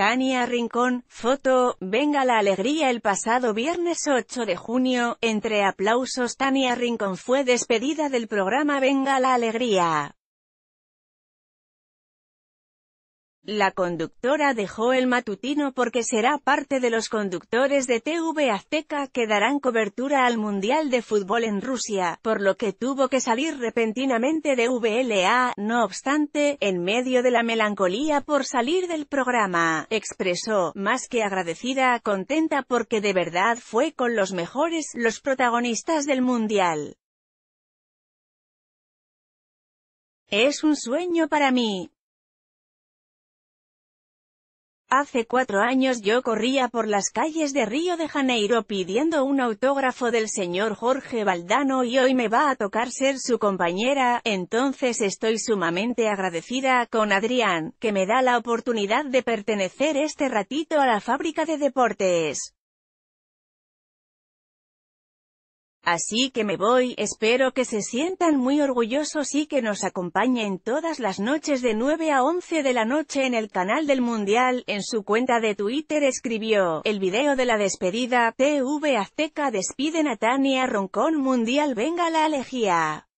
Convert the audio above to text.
Tania Rincón, foto, venga la alegría el pasado viernes 8 de junio, entre aplausos Tania Rincón fue despedida del programa Venga la alegría. La conductora dejó el matutino porque será parte de los conductores de TV Azteca que darán cobertura al Mundial de Fútbol en Rusia, por lo que tuvo que salir repentinamente de VLA, no obstante, en medio de la melancolía por salir del programa, expresó, más que agradecida, contenta porque de verdad fue con los mejores, los protagonistas del Mundial. Es un sueño para mí, Hace cuatro años yo corría por las calles de Río de Janeiro pidiendo un autógrafo del señor Jorge Valdano y hoy me va a tocar ser su compañera, entonces estoy sumamente agradecida con Adrián, que me da la oportunidad de pertenecer este ratito a la fábrica de deportes. Así que me voy, espero que se sientan muy orgullosos y que nos acompañen todas las noches de 9 a 11 de la noche en el canal del Mundial, en su cuenta de Twitter escribió, el video de la despedida, TV Azteca despide a Roncón Mundial venga la alejía.